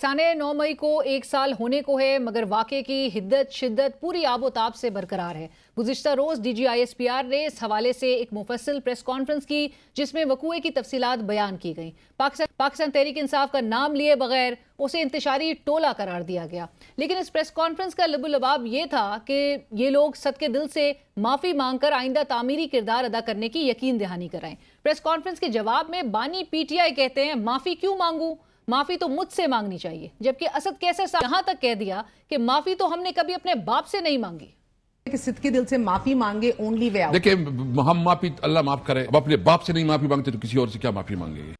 साने नौ मई को एक साल होने को है मगर वाकई की हिद्दत शिद्दत पूरी आबोताब से बरकरार है गुजशत रोज़ D G I S P R ने इस हवाले से एक मुफसल प्रेस कॉन्फ्रेंस की जिसमें वकूए की तफसीत बयान की गई पाकिस्तान पाकिस्तान तहरीक इंसाफ का नाम लिए बगैर उसे इंतजारी टोला करार दिया गया लेकिन इस प्रेस कॉन्फ्रेंस का लबुलबाब ये था कि ये लोग सद दिल से माफ़ी मांग कर आइंदा तामीरी किरदार अदा करने की यकीन दहानी कराएं प्रेस कॉन्फ्रेंस के जवाब में बानी पी टी आई कहते हैं माफ़ी क्यों मांगू माफ़ी तो मुझसे मांगनी चाहिए जबकि असद कैसे यहां तक कह दिया कि माफ़ी तो हमने कभी अपने बाप से नहीं मांगी कि सिद्ध के दिल से माफी मांगे ओनली वे देखिए हम माफी अल्लाह माफ करे अब अपने बाप से नहीं माफी मांगते तो किसी और से क्या माफी मांगेंगे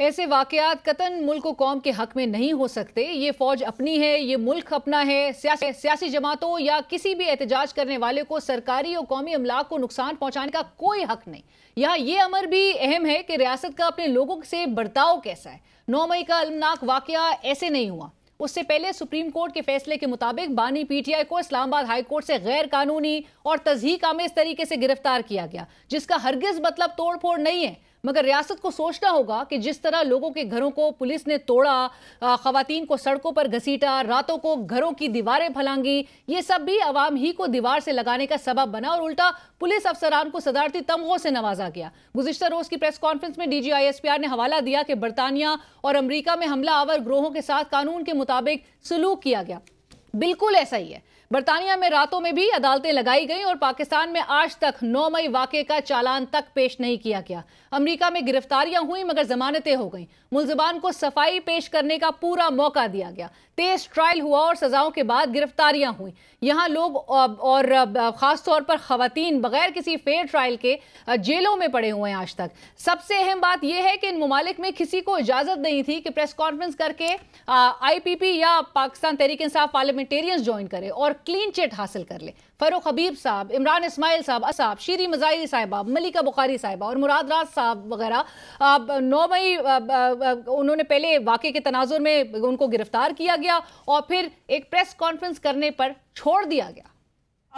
ऐसे वाकयात कतन मुल्क कौम के हक में नहीं हो सकते ये फौज अपनी है ये मुल्क अपना है सियासी जमातों या किसी भी एहतजाज करने वाले को सरकारी और कौमी अमलाक को नुकसान पहुंचाने का कोई हक नहीं यहाँ ये अमर भी अहम है कि रियासत का अपने लोगों से बर्ताव कैसा है नौ मई का अलमनाक वाक़ ऐसे नहीं हुआ उससे पहले सुप्रीम कोर्ट के फैसले के मुताबिक बानी पीटीआई को इस्लामाबाद हाई कोर्ट से गैर कानूनी और तजहीक आमेज तरीके से गिरफ्तार किया गया जिसका हरगिज मतलब तोड़फोड़ नहीं है मगर रियासत को सोचना होगा कि जिस तरह लोगों के घरों को पुलिस ने तोड़ा खातन को सड़कों पर घसीटा रातों को घरों की दीवारें फलांगी ये सब भी आवाम ही को दीवार से लगाने का सबब बना और उल्टा पुलिस अफसरान को सदारती तमगों से नवाजा गया गुजशत रोज की प्रेस कॉन्फ्रेंस में डी ने हवाला दिया कि बरतानिया और अमरीका में हमला आवर ग्रोहों के साथ कानून के मुताबिक सलूक किया गया बिल्कुल ऐसा ही है बरतानिया में रातों में भी अदालतें लगाई गई और पाकिस्तान में आज तक 9 मई वाक़े का चालान तक पेश नहीं किया गया अमेरिका में गिरफ्तारियां हुई मगर जमानतें हो गईं मुलजबान को सफाई पेश करने का पूरा मौका दिया गया तेज ट्रायल हुआ और सजाओं के बाद गिरफ्तारियां हुई यहां लोग और ख़ास तौर पर खातन बगैर किसी फेयर ट्रायल के जेलों में पड़े हुए हैं आज तक सबसे अहम बात यह है कि इन ममालिक में किसी को इजाज़त नहीं थी कि प्रेस कॉन्फ्रेंस करके आई पी पी या Pakistan Tehreek Insaf parliament parliamentarians join करे और क्लीन चिट हासिल कर ले फरूख हबीब साहब इमरान इसमाइल साहब असाब शीरी मजाहरी साहिबा मलिका बुखारी साहिबा और मुराद राज साहब वगैरह नौ मई उन्होंने पहले वाक़े के तनाजुर में उनको गिरफ्तार किया गया और फिर एक प्रेस कॉन्फ्रेंस करने पर छोड़ दिया गया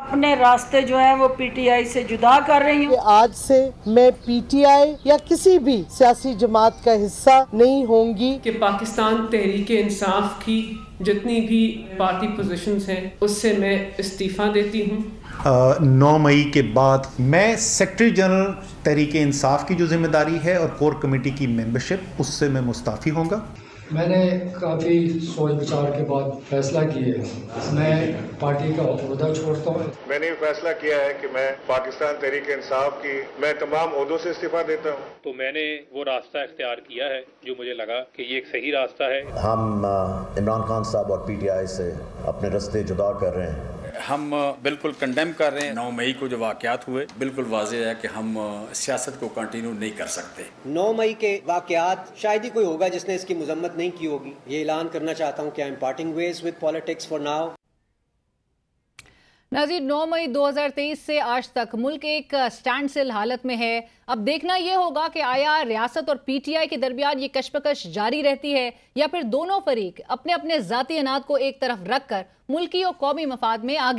अपने रास्ते जो है वो पीटीआई से जुदा कर रही हूँ आज से मैं पीटीआई या किसी भी सियासी जमात का हिस्सा नहीं होंगी कि पाकिस्तान तहरीक इंसाफ की जितनी भी पार्टी पोजीशंस हैं उससे मैं इस्तीफा देती हूँ नौ मई के बाद मैं सेक्रेटरी जनरल तहरीक इंसाफ की जो जिम्मेदारी है और कोर कमेटी की मेंबरशिप उससे मैं मुस्ताफ़ी होंगे मैंने काफ़ी सोच विचार के बाद फैसला किया है मैं पार्टी का अहदा छोड़ता हूँ मैंने फैसला किया है कि मैं पाकिस्तान तहरीक इंसाफ की मैं तमाम उहदों से इस्तीफा देता हूँ तो मैंने वो रास्ता इख्तियार किया है जो मुझे लगा कि ये एक सही रास्ता है हम इमरान खान साहब और पी टी आई से अपने रस्ते जुदा कर रहे हैं हम बिल्कुल कंडेम कर रहे हैं नौ मई को जो वाकत हुए बिल्कुल वाजह है कि हम सियासत को कंटिन्यू नहीं कर सकते नौ मई के वाकत शायद ही कोई होगा जिसने इसकी मजम्मत नहीं की होगी ये ऐलान करना चाहता हूँ कि I am parting ways with politics for now Nazir 9 मई 2023 से आज तक मुल्क एक स्टैंड सेल हालत में है अब देखना यह होगा कि आया रियासत और पीटीआई के दरमियान ये कशमकश जारी रहती है या फिर दोनों फरीक अपने अपने जाती अनाज को एक तरफ रखकर मुल्की और कौमी मफाद में आगे